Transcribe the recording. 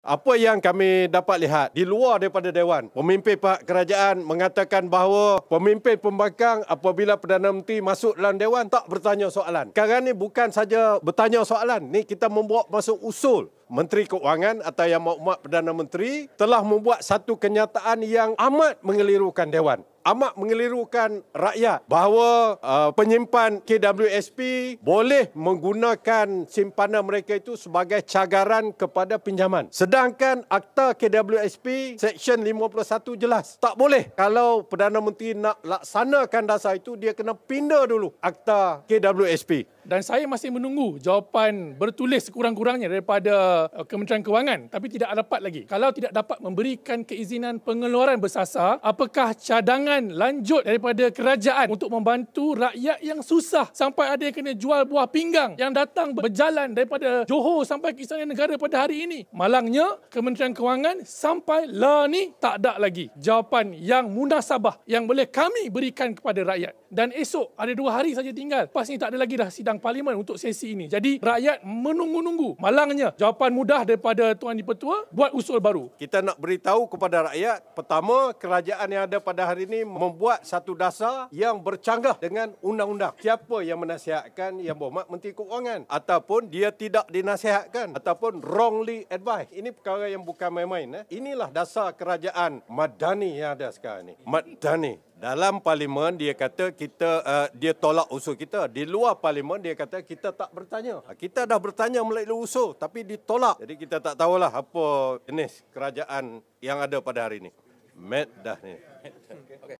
Apa yang kami dapat lihat di luar daripada Dewan, pemimpin Pak Kerajaan mengatakan bahawa pemimpin pembangkang apabila Perdana Menteri masuk dalam Dewan tak bertanya soalan. Sekarang ni bukan saja bertanya soalan, ni kita membawa masuk usul. Menteri Keuangan atau Yang Mahmat Perdana Menteri telah membuat satu kenyataan yang amat mengelirukan Dewan amat mengelirukan rakyat bahawa uh, penyimpan KWSP boleh menggunakan simpanan mereka itu sebagai cagaran kepada pinjaman. Sedangkan Akta KWSP Seksyen 51 jelas tak boleh. Kalau Perdana Menteri nak laksanakan dasar itu, dia kena pindah dulu Akta KWSP. Dan saya masih menunggu jawapan bertulis sekurang-kurangnya daripada uh, Kementerian Kewangan tapi tidak dapat lagi. Kalau tidak dapat memberikan keizinan pengeluaran bersasar, apakah cadangan lanjut daripada kerajaan untuk membantu rakyat yang susah sampai ada yang kena jual buah pinggang yang datang berjalan daripada Johor sampai ke istana negara pada hari ini? Malangnya, Kementerian Kewangan sampai la ni tak ada lagi jawapan yang munasabah yang boleh kami berikan kepada rakyat. Dan esok ada dua hari saja tinggal. Lepas ni tak ada lagi dah sidang parlimen untuk sesi ini. Jadi rakyat menunggu-nunggu. Malangnya jawapan jawapan mudah daripada Tuan Dipertua buat usul baru. Kita nak beritahu kepada rakyat, pertama kerajaan yang ada pada hari ini membuat satu dasar yang bercanggah dengan undang-undang. Siapa yang menasihatkan yang berhormat Menteri Keuangan ataupun dia tidak dinasihatkan ataupun wrongly advised. Ini perkara yang bukan main-main. Eh. Inilah dasar kerajaan madani yang ada sekarang ini. Madani dalam parlimen dia kata kita uh, dia tolak usul kita di luar parlimen dia kata kita tak bertanya ha, kita dah bertanya melalui usul tapi ditolak jadi kita tak tahulah apa jenis kerajaan yang ada pada hari ini mad dah ni okay.